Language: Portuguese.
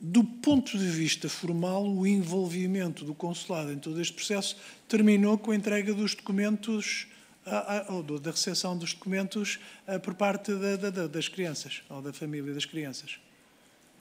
Do ponto de vista formal, o envolvimento do consulado em todo este processo terminou com a entrega dos documentos ou da recepção dos documentos eh, por parte da, da, das crianças ou da família das crianças.